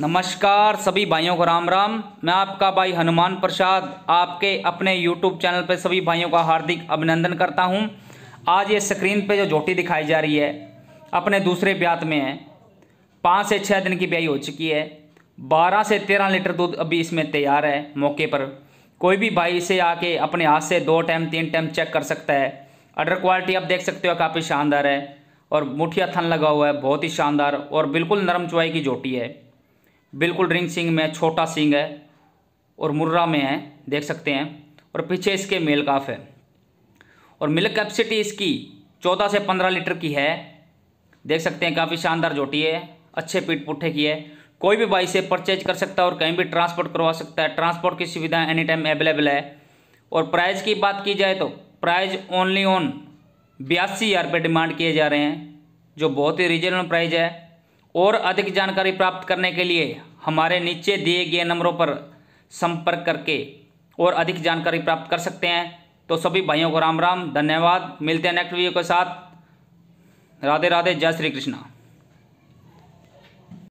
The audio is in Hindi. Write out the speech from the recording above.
नमस्कार सभी भाइयों को राम राम मैं आपका भाई हनुमान प्रसाद आपके अपने यूट्यूब चैनल पर सभी भाइयों का हार्दिक अभिनंदन करता हूं आज ये स्क्रीन पे जो झोटी दिखाई जा रही है अपने दूसरे ब्यात में है पाँच से छः दिन की ब्याई हो चुकी है बारह से तेरह लीटर दूध अभी इसमें तैयार है मौके पर कोई भी भाई इसे आके अपने हाथ से दो टाइम तीन टाइम चेक कर सकता है अडर क्वालिटी आप देख सकते हो काफ़ी शानदार है और मुठिया थन लगा हुआ है बहुत ही शानदार और बिल्कुल नरम चुवाई की झोटी है बिल्कुल रिंग सिंग में छोटा सिंग है और मुर्रा में है देख सकते हैं और पीछे इसके मेल काफ है और मिल्क कैपेसिटी इसकी चौदह से पंद्रह लीटर की है देख सकते हैं काफ़ी शानदार जोटी है अच्छे पीठ पुट्ठे की है कोई भी बाई से परचेज कर सकता है और कहीं भी ट्रांसपोर्ट करवा सकता है ट्रांसपोर्ट की सुविधा एनी टाइम अवेलेबल है और प्राइज़ की बात की जाए तो प्राइज़ ओनली ऑन बयासी हज़ार रुपये डिमांड किए जा रहे हैं जो बहुत ही रीजनेबल प्राइज़ है और अधिक जानकारी प्राप्त करने के लिए हमारे नीचे दिए गए नंबरों पर संपर्क करके और अधिक जानकारी प्राप्त कर सकते हैं तो सभी भाइयों को राम राम धन्यवाद मिलते हैं नेक्स्ट वीडियो के साथ राधे राधे जय श्री कृष्णा